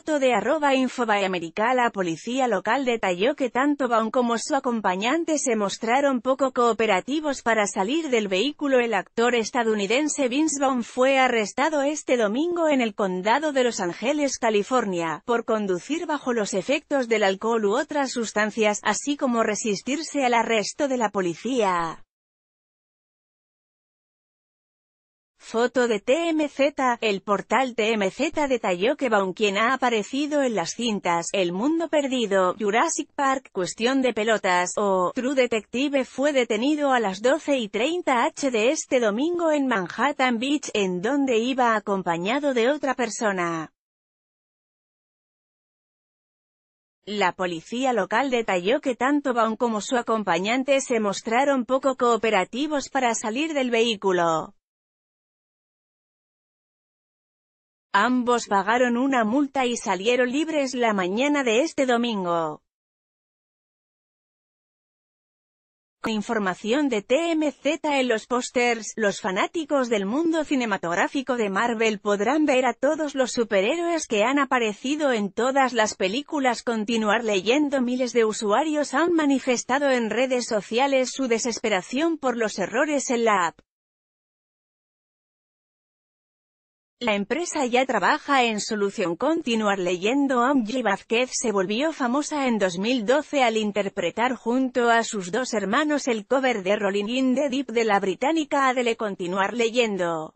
Foto de arroba America, La policía local detalló que tanto Baum como su acompañante se mostraron poco cooperativos para salir del vehículo. El actor estadounidense Vince Baum fue arrestado este domingo en el condado de Los Ángeles, California, por conducir bajo los efectos del alcohol u otras sustancias, así como resistirse al arresto de la policía. Foto de TMZ, el portal TMZ detalló que Vaughn quien ha aparecido en las cintas El Mundo Perdido, Jurassic Park, Cuestión de Pelotas o True Detective fue detenido a las 12 y 30 h de este domingo en Manhattan Beach, en donde iba acompañado de otra persona. La policía local detalló que tanto Baum como su acompañante se mostraron poco cooperativos para salir del vehículo. Ambos pagaron una multa y salieron libres la mañana de este domingo. Con información de TMZ en los pósters, los fanáticos del mundo cinematográfico de Marvel podrán ver a todos los superhéroes que han aparecido en todas las películas. Continuar leyendo miles de usuarios han manifestado en redes sociales su desesperación por los errores en la app. La empresa ya trabaja en solución. Continuar leyendo Angie Vázquez se volvió famosa en 2012 al interpretar junto a sus dos hermanos el cover de Rolling in the Deep de la británica Adele. Continuar leyendo.